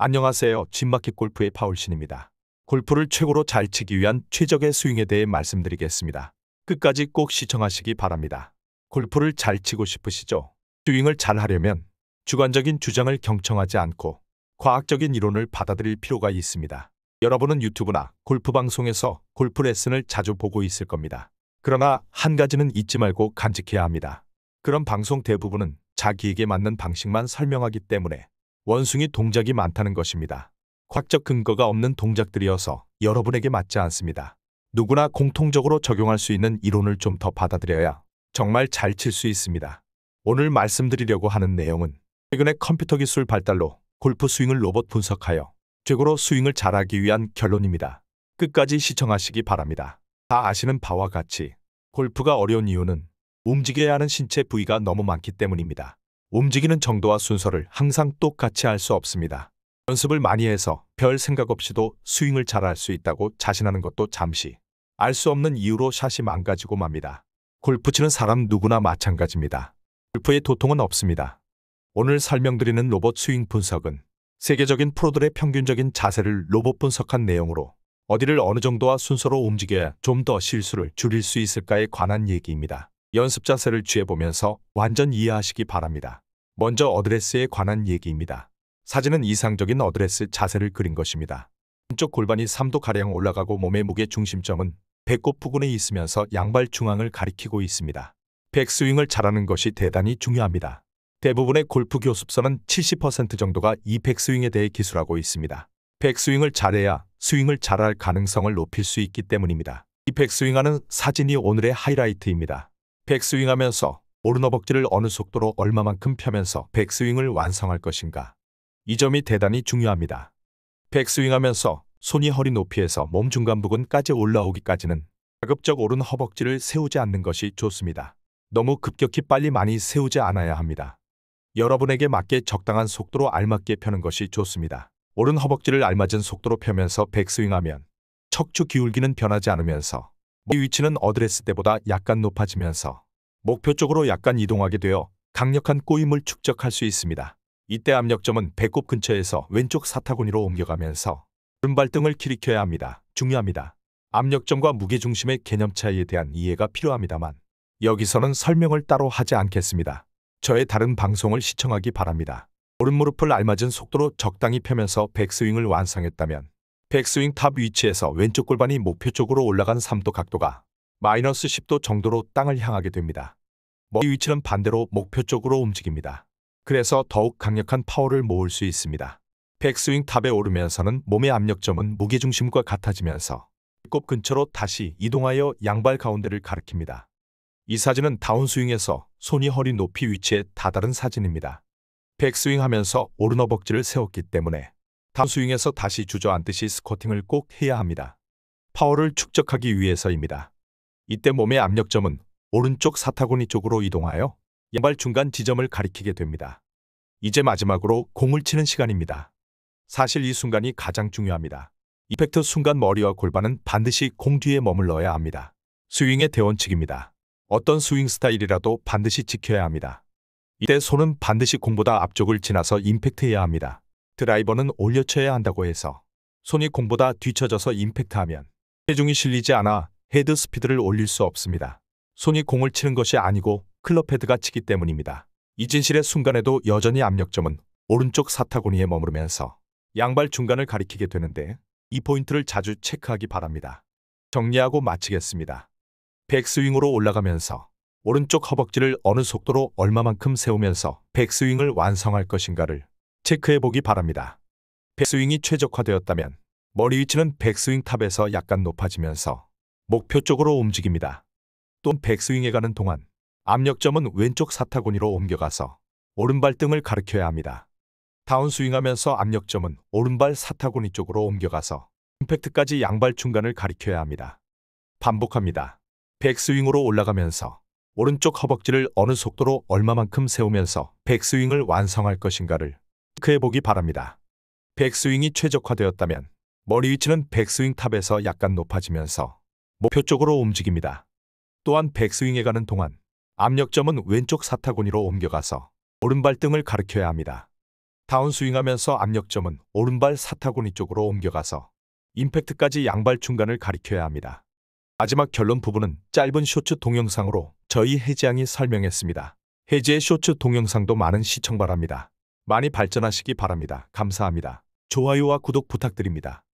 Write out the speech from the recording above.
안녕하세요. 진마켓 골프의 파울신입니다. 골프를 최고로 잘 치기 위한 최적의 스윙에 대해 말씀드리겠습니다. 끝까지 꼭 시청하시기 바랍니다. 골프를 잘 치고 싶으시죠? 스윙을 잘 하려면 주관적인 주장을 경청하지 않고 과학적인 이론을 받아들일 필요가 있습니다. 여러분은 유튜브나 골프 방송에서 골프 레슨을 자주 보고 있을 겁니다. 그러나 한 가지는 잊지 말고 간직해야 합니다. 그런 방송 대부분은 자기에게 맞는 방식만 설명하기 때문에 원숭이 동작이 많다는 것입니다. 과학적 근거가 없는 동작들이어서 여러분에게 맞지 않습니다. 누구나 공통적으로 적용할 수 있는 이론을 좀 더 받아들여야 정말 잘 칠 수 있습니다. 오늘 말씀드리려고 하는 내용은 최근의 컴퓨터 기술 발달로 골프 스윙을 로봇 분석하여 최고로 스윙을 잘하기 위한 결론입니다. 끝까지 시청하시기 바랍니다. 다 아시는 바와 같이 골프가 어려운 이유는 움직여야 하는 신체 부위가 너무 많기 때문입니다. 움직이는 정도와 순서를 항상 똑같이 할 수 없습니다. 연습을 많이 해서 별 생각 없이도 스윙을 잘할 수 있다고 자신하는 것도 잠시 알 수 없는 이유로 샷이 망가지고 맙니다. 골프 치는 사람 누구나 마찬가지입니다. 골프의 도통은 없습니다. 오늘 설명드리는 로봇 스윙 분석은 세계적인 프로들의 평균적인 자세를 로봇 분석한 내용으로 어디를 어느 정도와 순서로 움직여야 좀 더 실수를 줄일 수 있을까에 관한 얘기입니다. 연습 자세를 취해보면서 완전 이해하시기 바랍니다. 먼저 어드레스에 관한 얘기입니다. 사진은 이상적인 어드레스 자세를 그린 것입니다. 왼쪽 골반이 3도가량 올라가고 몸의 무게 중심점은 배꼽 부근에 있으면서 양발 중앙을 가리키고 있습니다. 백스윙을 잘하는 것이 대단히 중요합니다. 대부분의 골프 교습서는 70% 정도가 이 백스윙에 대해 기술하고 있습니다. 백스윙을 잘해야 스윙을 잘할 가능성을 높일 수 있기 때문입니다. 이 백스윙하는 사진이 오늘의 하이라이트입니다. 백스윙하면서 오른 허벅지를 어느 속도로 얼마만큼 펴면서 백스윙을 완성할 것인가. 이 점이 대단히 중요합니다. 백스윙하면서 손이 허리 높이에서 몸 중간 부근까지 올라오기까지는 가급적 오른 허벅지를 세우지 않는 것이 좋습니다. 너무 급격히 빨리 많이 세우지 않아야 합니다. 여러분에게 맞게 적당한 속도로 알맞게 펴는 것이 좋습니다. 오른 허벅지를 알맞은 속도로 펴면서 백스윙하면 척추 기울기는 변하지 않으면서 이 위치는 어드레스 때보다 약간 높아지면서 목표 쪽으로 약간 이동하게 되어 강력한 꼬임을 축적할 수 있습니다. 이때 압력점은 배꼽 근처에서 왼쪽 사타구니로 옮겨가면서 른발등을 키리켜야 합니다. 중요합니다. 압력점과 무게중심의 개념 차이에 대한 이해가 필요합니다만 여기서는 설명을 따로 하지 않겠습니다. 저의 다른 방송을 시청하기 바랍니다. 오른무릎을 알맞은 속도로 적당히 펴면서 백스윙을 완성했다면 백스윙 탑 위치에서 왼쪽 골반이 목표 쪽으로 올라간 3도 각도가 마이너스 10도 정도로 땅을 향하게 됩니다. 머리 위치는 반대로 목표 쪽으로 움직입니다. 그래서 더욱 강력한 파워를 모을 수 있습니다. 백스윙 탑에 오르면서는 몸의 압력점은 무게중심과 같아지면서 꼽 근처로 다시 이동하여 양발 가운데를 가리킵니다. 이 사진은 다운스윙에서 손이 허리 높이 위치에 다다른 사진입니다. 백스윙 하면서 오른 허벅지를 세웠기 때문에 다운스윙에서 다시 주저앉듯이 스쿼팅을 꼭 해야 합니다. 파워를 축적하기 위해서입니다. 이때 몸의 압력점은 오른쪽 사타구니 쪽으로 이동하여 양발 중간 지점을 가리키게 됩니다. 이제 마지막으로 공을 치는 시간입니다. 사실 이 순간이 가장 중요합니다. 이펙트 순간 머리와 골반은 반드시 공 뒤에 머물러야 합니다. 스윙의 대원칙입니다. 어떤 스윙 스타일이라도 반드시 지켜야 합니다. 이때 손은 반드시 공보다 앞쪽을 지나서 임팩트해야 합니다. 드라이버는 올려쳐야 한다고 해서 손이 공보다 뒤쳐져서 임팩트하면 체중이 실리지 않아 헤드 스피드를 올릴 수 없습니다. 손이 공을 치는 것이 아니고 클럽 헤드가 치기 때문입니다. 이진실의 순간에도 여전히 압력점은 오른쪽 사타구니에 머무르면서 양발 중간을 가리키게 되는데 이 포인트를 자주 체크하기 바랍니다. 정리하고 마치겠습니다. 백스윙으로 올라가면서 오른쪽 허벅지를 어느 속도로 얼마만큼 세우면서 백스윙을 완성할 것인가를 체크해보기 바랍니다. 백스윙이 최적화되었다면 머리 위치는 백스윙 탑에서 약간 높아지면서 목표 쪽으로 움직입니다. 또 백스윙에 가는 동안 압력점은 왼쪽 사타구니로 옮겨가서 오른발 등을 가르켜야 합니다. 다운스윙하면서 압력점은 오른발 사타구니 쪽으로 옮겨가서 임팩트까지 양발 중간을 가리켜야 합니다. 반복합니다. 백스윙으로 올라가면서 오른쪽 허벅지를 어느 속도로 얼마만큼 세우면서 백스윙을 완성할 것인가를 체크해보기 바랍니다. 백스윙이 최적화되었다면 머리 위치는 백스윙 탑에서 약간 높아지면서 목표 쪽으로 움직입니다. 또한 백스윙에 가는 동안 압력점은 왼쪽 사타구니로 옮겨가서 오른발 등을 가르켜야 합니다. 다운스윙하면서 압력점은 오른발 사타구니 쪽으로 옮겨가서 임팩트까지 양발 중간을 가리켜야 합니다. 마지막 결론 부분은 짧은 쇼츠 동영상으로 저희 해지양이 설명했습니다. 해지의 쇼츠 동영상도 많은 시청 바랍니다. 많이 발전하시기 바랍니다. 감사합니다. 좋아요와 구독 부탁드립니다.